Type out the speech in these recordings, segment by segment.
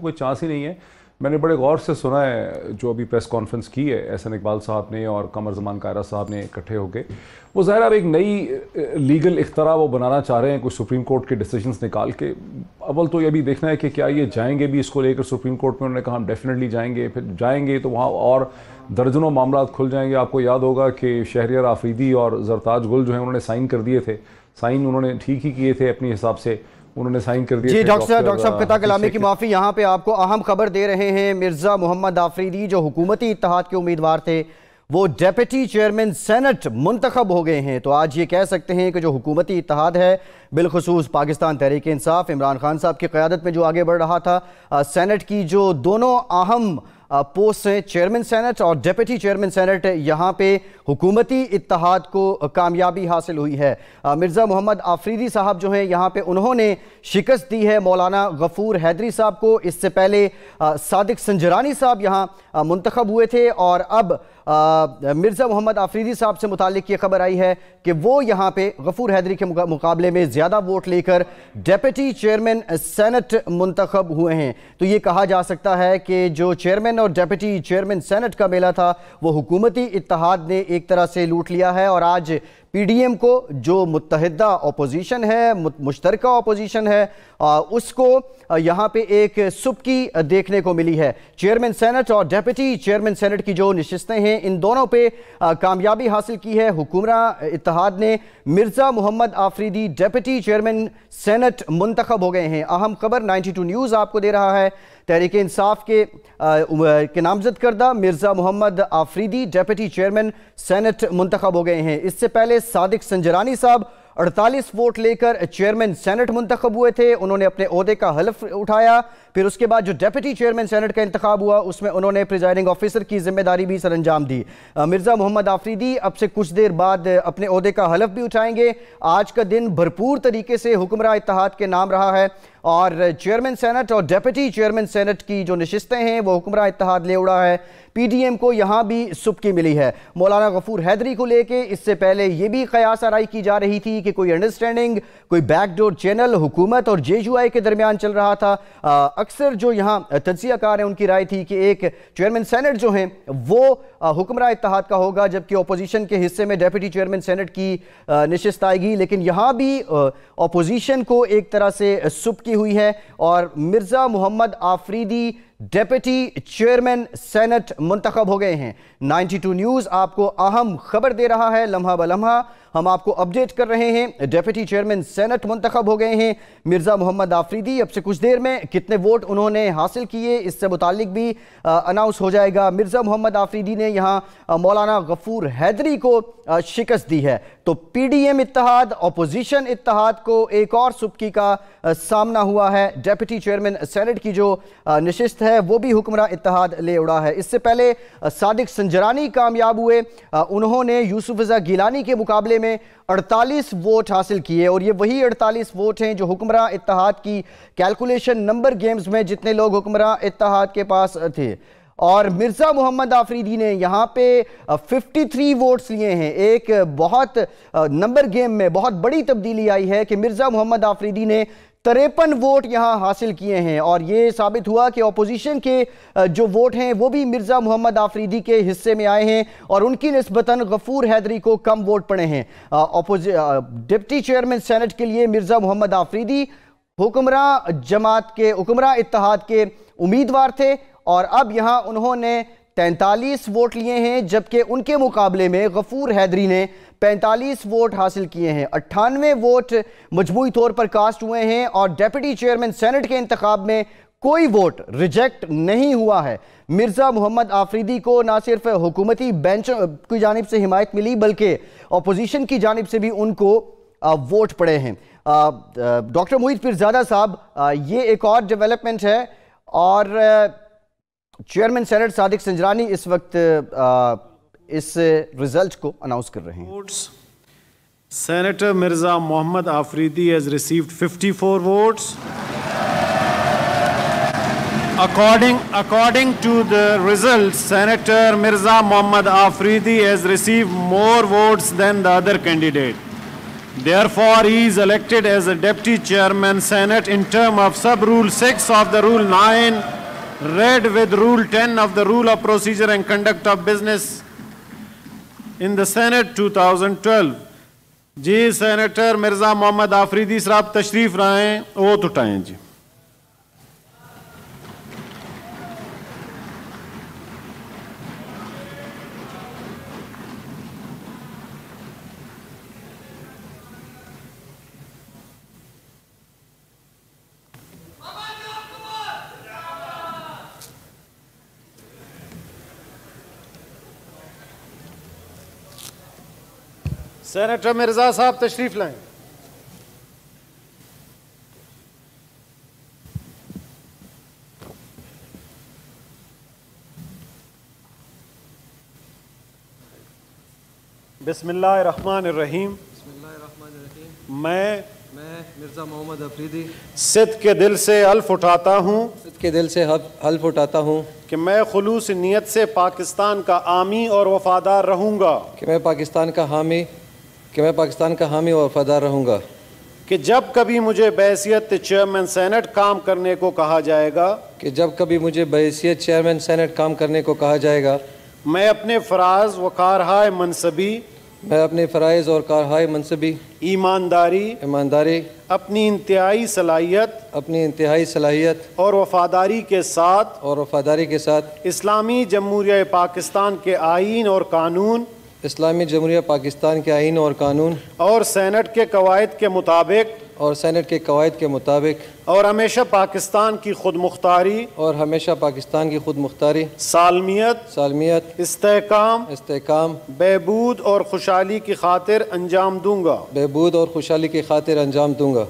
कोई चांस ही नहीं है मैंने बड़े गौर से सुना है जो अभी प्रेस कॉन्फ्रेंस की है एहसन इकबाल साहब ने और कमर जमान कायरा साहब ने इकट्ठे होके वो ज़ाहिर अब एक नई लीगल इख्तरा वो बनाना चाह रहे हैं कुछ सुप्रीम कोर्ट के डिसीजंस निकाल के अव्वल तो ये भी देखना है कि क्या ये जाएंगे भी इसको लेकर सुप्रीम कोर्ट में उन्होंने कहा हम डेफिनेटली जाएंगे फिर जाएंगे तो वहाँ और दर्जनों मामला खुल जाएंगे आपको याद होगा कि शहरियर आफरीदी और जरताज गुल जो है उन्होंने साइन कर दिए थे साइन उन्होंने ठीक ही किए थे अपने हिसाब से उन्होंने साइन कर दिया जी डॉक्टर साहब डॉक्टर साहब कता कलामी की माफ़ी यहाँ पे आपको अहम खबर दे रहे हैं मिर्ज़ा मोहम्मद आफरीदी जो हुकूमती इतिहाद के उम्मीदवार थे वो डेप्यूटी चेयरमैन सेनेट मुंतखब हो गए हैं तो आज ये कह सकते हैं कि जो हुकूमती इतिहाद है बिलखसूस पाकिस्तान तहरीक इंसाफ इमरान खान साहब की क्यादत में जो आगे बढ़ रहा था सेनेट की जो दोनों अहम पोस्ट हैं चेयरमैन सेनेट और डेप्यूटी चेयरमैन सेनेट यहाँ पे हुकूमती इतिहाद को कामयाबी हासिल हुई है मिर्ज़ा मोहम्मद आफरीदी साहब जो हैं यहाँ पे उन्होंने शिकस्त दी है मौलाना गफूर हैदरी साहब को इससे पहले सादिक संजरानी साहब यहाँ मुंतखब हुए थे और अब मिर्ज़ा मोहम्मद आफरीदी साहब से मुतक ये खबर आई है कि वो यहाँ पे गफूर हैदरी के मुकाबले में ज़्यादा वोट लेकर डेप्यूटी चेयरमैन सेनेट मंतखब हुए हैं तो ये कहा जा सकता है कि जो चेयरमैन और डेप्टी चेयरमैन सेनेट का मेला था वो हुकूमती इतिहाद ने एक तरह से लूट लिया है और आज पीडीएम को जो मुतहदा अपोजिशन है मुश्तरका अपोजिशन है आ, उसको यहाँ पे एक सुबकी देखने को मिली है चेयरमैन सेनेट और डेप्यूटी चेयरमैन सेनेट की जो नशस्तें हैं इन दोनों पे कामयाबी हासिल की है हुकुमरा इतिहाद ने Mirza Mohammad Afridi deputy chairman senate मुंतखब हो गए हैं अहम खबर 92 न्यूज़ आपको दे रहा है तहरीक इंसाफ के के नामजद करदा Mirza Mohammad Afridi deputy chairman senate मुंतखब हो गए हैं इससे पहले सादिक संजरानी साहब अड़तालीस वोट लेकर चेयरमैन सेनेट मुंतखब हुए थे उन्होंने अपने अहदे का हलफ उठाया फिर उसके बाद जो डेप्यूटी चेयरमैन सेनेट का इंतखब हुआ उसमें उन्होंने प्रिजाइडिंग ऑफिसर की जिम्मेदारी भी सर अंजाम दी मिर्ज़ा मोहम्मद आफरीदी अब से कुछ देर बाद अपने अहदे का हलफ भी उठाएंगे आज का दिन भरपूर तरीके से हुक्मरा इतिहाद के नाम रहा है और चेयरमैन सेनेट और डेप्यूटी चेयरमैन सेनेट की जो नशस्तें हैं वो हुक्मरा इतिहाद ले उड़ा है पीडीएम को यहाँ भी सुबकी मिली है मौलाना गफूर हैदरी को लेके इससे पहले यह भी कयास आरई की जा रही थी कि कोई अंडरस्टैंडिंग कोई बैकडोर चैनल हुकूमत और जे के दरमियान चल रहा था अक्सर जो यहाँ तजियाकार हैं उनकी राय थी कि एक चेयरमैन सेनेट जो हैं वो हुक्मरान इतिहाद का होगा जबकि अपोजिशन के हिस्से में डेप्यूटी चेयरमैन सेनेट की नशस्त आएगी लेकिन यहाँ भी अपोजिशन को एक तरह से सुबकी हुई है और Mirza Mohammad Afridi deputy chairman senate मुंतखब हो गए हैं 92 न्यूज़ आपको अहम खबर दे रहा है लम्हा ब लम्हा हम आपको अपडेट कर रहे हैं डेप्यूटी चेयरमैन सेनेट मुंतखब हो गए हैं मिर्ज़ा मोहम्मद आफरीदी अब से कुछ देर में कितने वोट उन्होंने हासिल किए इससे मुतल भी अनाउंस हो जाएगा मिर्ज़ा मोहम्मद आफरीदी ने यहाँ मौलाना गफूर हैदरी को शिकस्त दी है तो पी डी एम इतिहाद अपोजिशन इतिहाद को एक और सुबकी का सामना हुआ है डेप्यूटी चेयरमैन सेनेट की जो नशस्त है वो भी हुक्मर इतिहाद ले उड़ा है इससे पहले सादिक संजरानी कामयाब हुए उन्होंने यूसुफ गिलानी के मुकाबले में 48 वोट हासिल किए और ये वही 48 वोट हैं जो हुक्मरान इतिहाद की कैलकुलेशन नंबर गेम्स में जितने लोग हुक्मरान इतिहाद के पास थे और मिर्ज़ा मोहम्मद आफरीदी ने यहाँ पे 53 वोट्स लिए हैं एक बहुत नंबर गेम में बहुत बड़ी तब्दीली आई है कि मिर्ज़ा मोहम्मद आफरीदी ने तिरपन वोट यहां हासिल किए हैं और ये साबित हुआ कि अपोजिशन के जो वोट हैं वो भी मिर्ज़ा मोहम्मद आफरीदी के हिस्से में आए हैं और उनकी नस्बता गफूर हैदरी को कम वोट पड़े हैं डिप्टी चेयरमैन सेनेट के लिए मिर्ज़ा मोहम्मद आफरीदी हुक्मरा जमात के हुक्मरा इतिहाद के उम्मीदवार थे और अब यहाँ उन्होंने तैंतालीस वोट लिए हैं जबकि उनके मुकाबले में गफूर हैदरी ने 45 वोट हासिल किए हैं अट्ठानवे वोट मजमू तौर पर कास्ट हुए हैं और डेप्टी चेयरमैन सेनेट के इंतखब में कोई वोट रिजेक्ट नहीं हुआ है मिर्ज़ा मोहम्मद आफरीदी को ना सिर्फ हुकूमती बेंच की जानब से हिमायत मिली बल्कि अपोजिशन की जानब से भी उनको वोट पड़े हैं डॉक्टर मोहित फिरजादा साहब ये एक और डेवलपमेंट है और चेयरमैन सैनट सादिक संजरानी इस वक्त आ, इस रिजल्ट को अनाउंस कर रहे हैं senator Mirza Mohammad Afridi has received 54 votes according according to the result senator Mirza Mohammad Afridi has receive more vote than the other candidate therefore he is elected as a deputy chairman senate in term of sub rule six of the rule nine read with Rule 10 of the Rule of Procedure and Conduct of Business in the Senate 2012. जी senator Mirza Mohammad Afridi साहब तशरीफ़ लाएँ ओत उठाएँ जी senator Mirza साहब तशरीफ लाएं रहीम मैं मैं मिर्ज़ा मोहम्मद अफरीदी सिद्ध के दिल से हल्फ उठाता हूँ सिद्ध के दिल से हल्फ उठाता हूँ कि मैं खलूस नीयत से पाकिस्तान का आमी और वफादार रहूँगा कि मैं पाकिस्तान का हामी कि मैं पाकिस्तान का हामी और वफादार रहूँगा कि जब कभी मुझे बैसीत चेयरमैन सेनेट काम करने को कहा जाएगा कि जब कभी मुझे बैसीत चेयरमैन सेनेट काम करने को कहा जाएगा मैं अपने फ़राज व कारहाय मनसबी मैं अपने फ़राइज़ और कारहाय मनसबी ईमानदारी ईमानदारी अपनी इंतहाई सलाहियत अपनी इंतहाई सलाहियत और वफादारी के साथ और वफादारी के साथ इस्लामी जमहूरिया पाकिस्तान के आइन और कानून इस्लामी जमहूरिया पाकिस्तान के आइन और कानून और सैनट के कवायद के मुताबिक और सैनट के कवायद के मुताबिक और हमेशा पाकिस्तान की खुद मुख्तारी और हमेशा पाकिस्तान की खुद मुख्तारी सालमियत सालमियत इसकाम इसकाम बहबूद और खुशहाली की खातिर अंजाम दूंगा बहबूद और खुशहाली की खातिर अंजाम दूंगा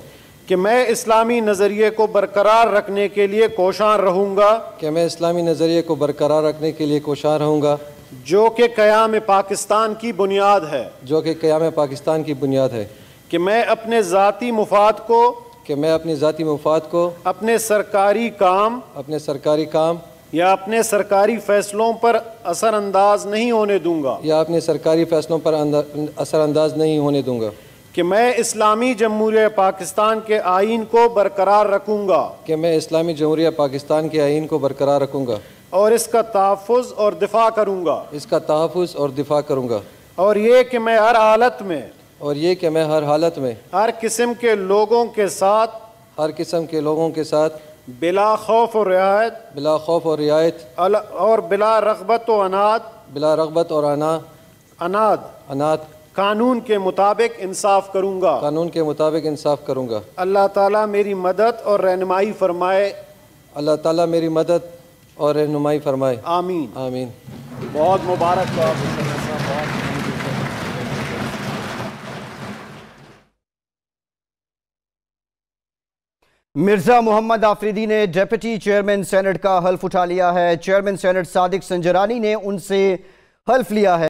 कि मैं इस्लामी नज़रिए को बरकरार रखने के लिए कोशां रहूंगा कि मैं इस्लामी नज़रिए को बरकरार रखने के लिए कोशां रहूंगा जो कि क़याम पाकिस्तान की बुनियाद है जो कि क़याम पाकिस्तान की बुनियाद है कि मैं अपने ज़ाती मुफाद को कि मैं अपने ज़ाती मुफाद को अपने सरकारी काम अपने सरकारी काम या अपने सरकारी फैसलों पर असरअंदाज नहीं होने दूंगा या अपने सरकारी फैसलों पर असरअंदाज नहीं होने दूंगा कि मैं इस्लामी जमहूरिया पाकिस्तान के आइन को बरकरार रखूंगा कि मैं इस्लामी जमहूरिया पाकिस्तान के आइन को बरकरार रखूंगा और इसका तहफ़ और दिफा करूँगा इसका तहफ़ और दिफा करूँगा और ये कि मैं हर हालत में और ये कि मैं हर हालत में हर किस्म के लोगों के साथ हर किस्म के लोगों के साथ बिला खौफ और रियायत बिला खौफ और रियायत और बिला रगबत व अनाद बिला रगबत और अना अनाद अनाद कानून के मुताबिक इंसाफ करूँगा कानून के मुताबिक इंसाफ करूँगा अल्लाह ताला मेरी मदद और रहनमाई फरमाए अल्लाह ताला मेरी मदद और रहनुमाई फरमाए आमीन आमीन बहुत मुबारक तो आप मिर्ज़ा मोहम्मद आफरीदी ने डेप्यूटी चेयरमैन सेनेट का हल्फ उठा लिया है चेयरमैन सेनेट सादिक संजरानी ने उनसे हल्फ लिया है